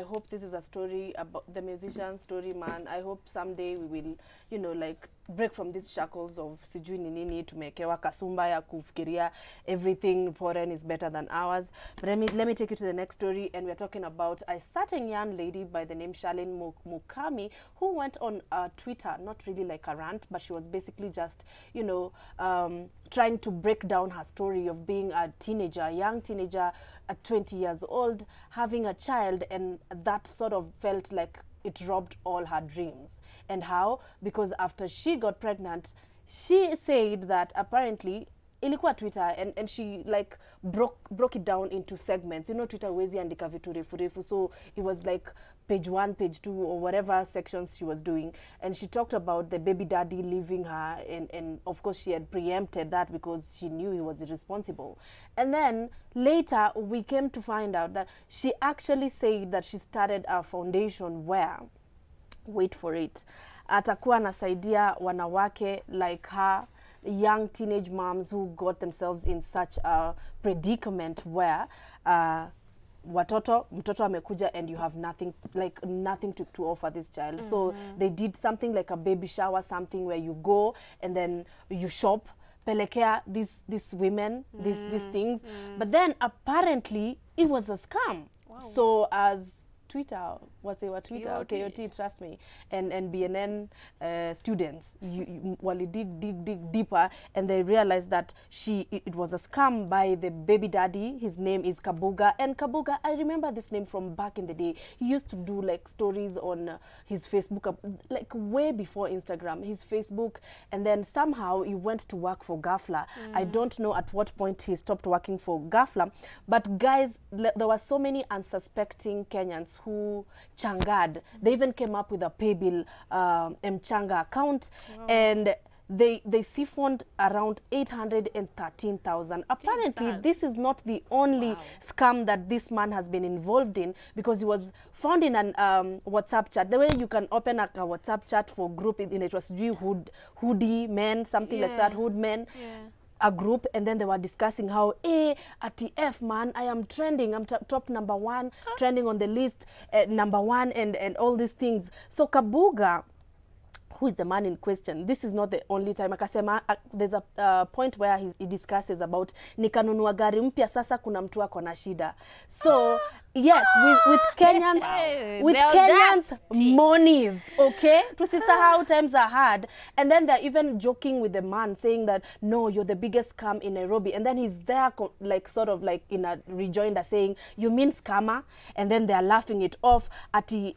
I hope this is a story about the musician story man. I hope someday we will, you know, like break from these shackles of sijui ni nini tumewekewa kasumba ya kufikiria everything foreign is better than ours but let me, let me take you to the next story and weare talking about a certain young lady by the name shalin Mukami who went on uh, Twitter not really like a rant but she was basically just you know um, trying to break down her story of being a teenager a young teenager at uh, 20 years old having a child and that sort of felt like it robbed all her dreams And how? Because after she got pregnant, she said that apparently ilikuwa twitter and, and she like broke, broke it down into segments you know twitter huwezi andika vitu refu refu so it was like page one page two or whatever sections she was doing and she talked about the baby daddy leaving her and, and of course she had preempted that because she knew he was irresponsible and then later we came to find out that she actually said that she started a foundation where wait for it. Atakuwa anasaidia wanawake like her young teenage moms who got themselves in such a predicament where uh, watoto mtoto amekuja and you have nothing like nothing to, to offer this child mm -hmm. so mm-hmm. they did something like a baby shower something where you go and then you shop pelekea this this women mm -hmm. these these mm-hmm. things mm -hmm. but then apparently it was a scam wow. so as Twitter, wazee Twitter, KOT, okay, trust me, and, and BNN uh, students, you, you, while dig, dig, dig deeper, and they realized that she it, it, was a scam by the baby daddy. His name is Kabuga, and Kabuga, I remember this name from back in the day. He used to do like stories on uh, his Facebook, like way before Instagram, his Facebook, and then somehow he went to work for Gafla. Mm. I don't know at what point he stopped working for Gafla, but guys, there were so many unsuspecting Kenyans who changad. They even came up with a Paybill um, uh, mchanga account and they they siphoned around 813,000. Apparently, this is not the only wow. scam that this man has been involved in because he was found in a um, WhatsApp chat. The way you can open a, a WhatsApp chat for group, in, it was Hood, Hoodie Men, something yeah. like that, Hood Men. Yeah. a group and then they were discussing how eh atf man i am trending i'm top number one huh? trending on the list uh, number one and and all these things so kabuga who is the man in question this is not the only time akasema uh, there's a uh, point where he, he discusses about nikanunua gari mpya sasa kuna mtu ako na shida so ah, Yes, with, with ah, Kenyans, with They're Kenyans monies, okay? To see how times are hard. And then they're even joking with the man saying that, no, you're the biggest scam in Nairobi. And then he's there like sort of like in a rejoinder saying, you mean scammer? And then they're laughing it off. Ati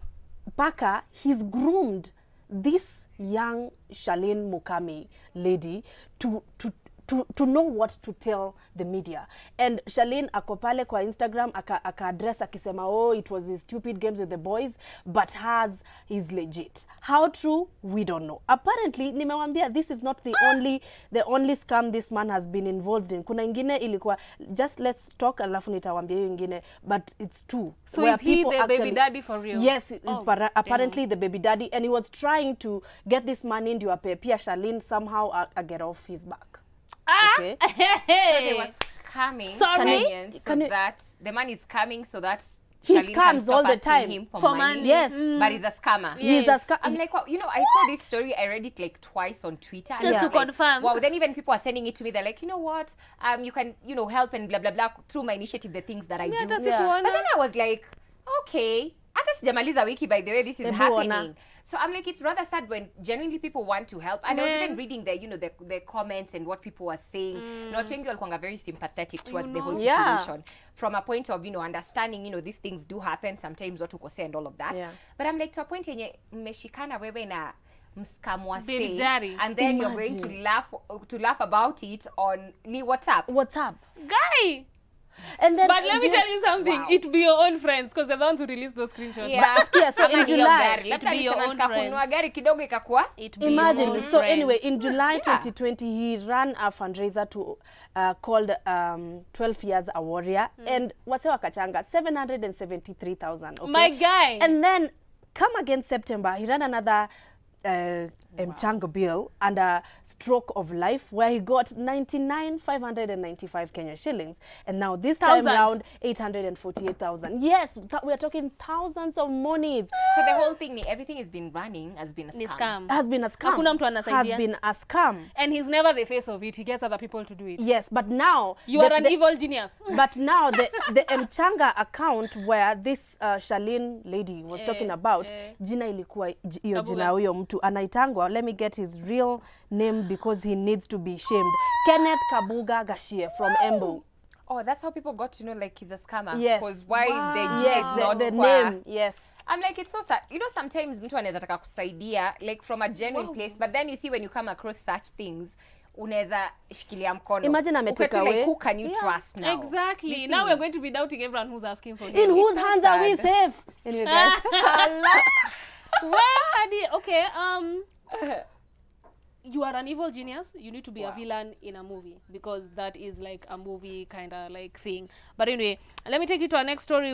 paka he's groomed this young shalin Mukami lady to, to to, to know what to tell the media and Shalin ako pale kwa Instagram aka, aka address akisema oh it was his stupid games with the boys but hers is legit how true we don't know apparently nimewambia this is not the only the only scam this man has been involved in kuna ingine ilikuwa just let's talk alafu nitawambia hiyo ingine but it's two so is he the actually, baby daddy for real yes oh, para, apparently damn. the baby daddy and he was trying to get this man in ndio ape pia Shalin somehow uh, a, get off his back Ah. Okay. so they were coming. Sorry? Kenyans so that the man is coming so that he Charlene scams all the time him for, for money. money. Yes, mm. but he's a scammer. Yes. He's a scammer. I'm like, well, you know, I saw this story. I read it like twice on Twitter. Just yeah. to like, confirm. Wow. Then even people are sending it to me. They're like, you know what? Um, you can, you know, help and blah blah blah through my initiative, the things that I yeah, do. Yeah. But then I was like, okay, hata sijamaliza wiki by the way this is Ebu happening wana. so i'm like it's rather sad when genuinely people want to help and mm. i was even reading the you know the, the comments and what people were saying mm. not wengi walikuwa very sympathetic towards you know. the whole situation yeah. from a point of you know understanding you know these things do happen sometimes watu kosea and all of that yeah. but i'm like to a point yenye mmeshikana wewe na mskamwase and then Imagine. you're going to laugh to laugh about it on ni whatsapp whatsapp guy And then but let me tell you something. Wow. It be your own friends because they're the ones who release those screenshots. Yeah. But, yeah so in July, it be your own friends. Imagine. so anyway, in July yeah. 2020, he ran a fundraiser to uh, called um, 12 Years a Warrior mm. and wase wakachanga 773,000. Okay? My guy. And then come again September, he ran another uh, wow. Mchango Bill under Stroke of Life where he got 99,595 Kenya shillings. And now this Thousand. time around 848,000. Yes, we are talking thousands of monies. So the whole thing, everything has been running, has been a scam. scam. Has been a scam. Hakuna mtu anasaidia. Has been a scam. And he's never the face of it. He gets other people to do it. Yes, but now... You the, are an the, evil genius. But now the, the Mchanga account where this uh, shalin lady was eh, talking about, eh. jina ilikuwa hiyo jina huyo mtu anaitangwa Kabuga. let me get his real name because he needs to be shamed. Kenneth Kabuga Gashie from Embu. Oh, that's how people got to know like he's a scammer. Yes. Because why wow. the yes, is not the, the kwa. name. Yes. I'm like it's so sad. You know sometimes mtu anaweza taka kusaidia like from a genuine wow. place but then you see when you come across such things unaweza shikilia mkono. Imagine I'm a ameteka like, who can you yeah, trust now? Exactly. Now we're going to be doubting everyone who's asking for you. In whose it's hands so are we safe? Anyway guys. well, hadi, okay. Um, you are an evil genius you need to be wow. a villain in a movie because that is like a movie kind of like thing but anyway let me take you to our next story